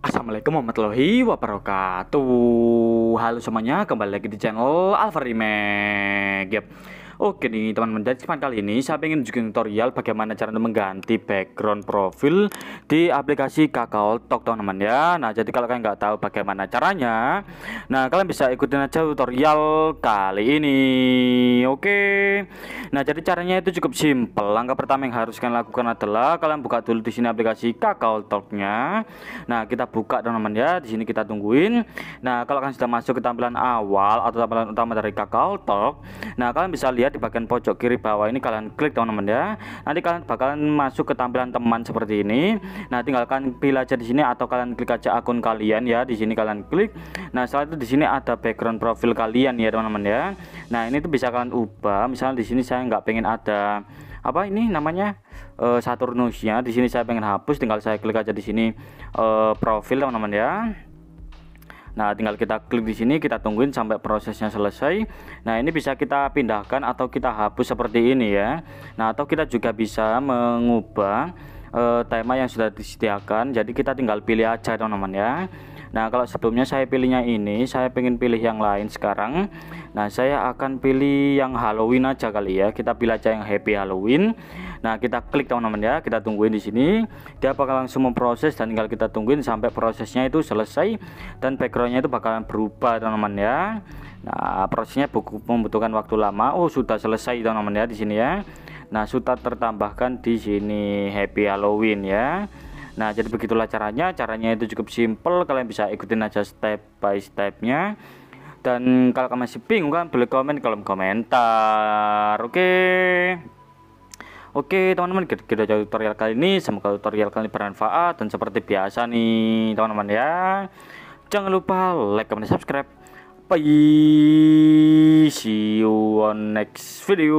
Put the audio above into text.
Assalamualaikum warahmatullahi wabarakatuh Halo semuanya, kembali lagi di channel Alvarimek yep. Oke nih teman-teman, jadi cuman kali ini saya ingin bikin tutorial bagaimana cara mengganti background profil di aplikasi Kakao Talk teman-teman ya. Nah, jadi kalau kalian nggak tahu bagaimana caranya, nah kalian bisa ikutin aja tutorial kali ini. Oke. Nah, jadi caranya itu cukup simpel. Langkah pertama yang harus kalian lakukan adalah kalian buka dulu di sini aplikasi Kakao Talk-nya. Nah, kita buka teman-teman ya. Di sini kita tungguin. Nah, kalau kalian sudah masuk ke tampilan awal atau tampilan utama dari Kakao Talk, nah kalian bisa lihat di bagian pojok kiri bawah ini kalian klik teman-teman ya nanti kalian bakalan masuk ke tampilan teman seperti ini nah tinggalkan pilih aja di sini atau kalian klik aja akun kalian ya di sini kalian klik nah setelah itu di sini ada background profil kalian ya teman-teman ya nah ini tuh bisa kalian ubah misalnya di sini saya nggak pengen ada apa ini namanya uh, Saturnusnya di sini saya pengen hapus tinggal saya klik aja di sini uh, profil teman-teman ya Nah, tinggal kita klik di sini, kita tungguin sampai prosesnya selesai. Nah, ini bisa kita pindahkan atau kita hapus seperti ini ya. Nah, atau kita juga bisa mengubah e, tema yang sudah disediakan. Jadi kita tinggal pilih aja teman-teman ya. Nah, kalau sebelumnya saya pilihnya ini, saya pengen pilih yang lain sekarang. Nah, saya akan pilih yang Halloween aja kali ya. Kita pilih aja yang Happy Halloween. Nah, kita klik teman-teman ya. Kita tungguin di sini. Dia bakal langsung memproses dan tinggal kita tungguin sampai prosesnya itu selesai dan backgroundnya itu bakalan berubah teman-teman ya. Nah, prosesnya buku membutuhkan waktu lama. Oh, sudah selesai teman-teman ya di sini ya. Nah, sudah tertambahkan di sini Happy Halloween ya. Nah, jadi begitulah caranya. Caranya itu cukup simple, kalian bisa ikutin aja step by stepnya. Dan kalau kalian masih bingung kan, boleh komen di kolom komentar. Oke. Okay? Oke, teman-teman, kita aja tutorial kali ini. Semoga tutorial kali ini bermanfaat dan seperti biasa nih, teman-teman ya. Jangan lupa like, comment, subscribe. Bye. See you on next video.